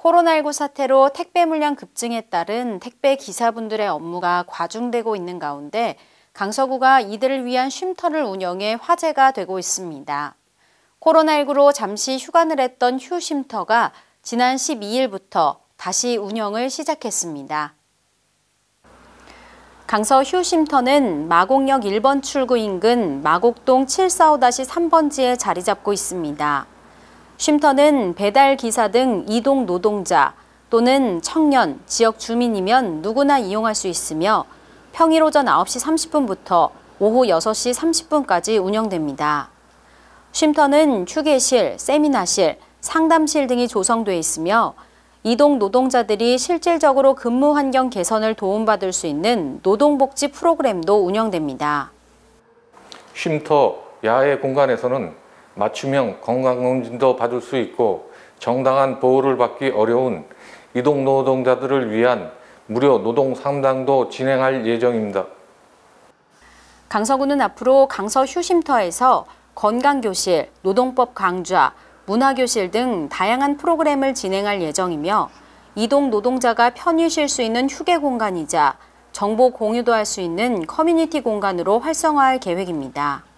코로나19 사태로 택배 물량 급증에 따른 택배 기사분들의 업무가 과중되고 있는 가운데 강서구가 이들을 위한 쉼터를 운영해 화제가 되고 있습니다. 코로나19로 잠시 휴관을 했던 휴쉼터가 지난 12일부터 다시 운영을 시작했습니다. 강서 휴쉼터는 마곡역 1번 출구 인근 마곡동 745-3번지에 자리 잡고 있습니다. 쉼터는 배달 기사 등 이동 노동자 또는 청년, 지역 주민이면 누구나 이용할 수 있으며 평일 오전 9시 30분부터 오후 6시 30분까지 운영됩니다. 쉼터는 휴게실, 세미나실, 상담실 등이 조성돼 있으며 이동 노동자들이 실질적으로 근무 환경 개선을 도움받을 수 있는 노동복지 프로그램도 운영됩니다. 쉼터 야외 공간에서는 맞춤형 건강검진도 받을 수 있고 정당한 보호를 받기 어려운 이동 노동자들을 위한 무료 노동 상담도 진행할 예정입니다. 강서구는 앞으로 강서 휴심터에서 건강교실, 노동법 강좌, 문화교실 등 다양한 프로그램을 진행할 예정이며 이동 노동자가 편히 쉴 수 있는 휴게 공간이자 정보 공유도 할 수 있는 커뮤니티 공간으로 활성화할 계획입니다.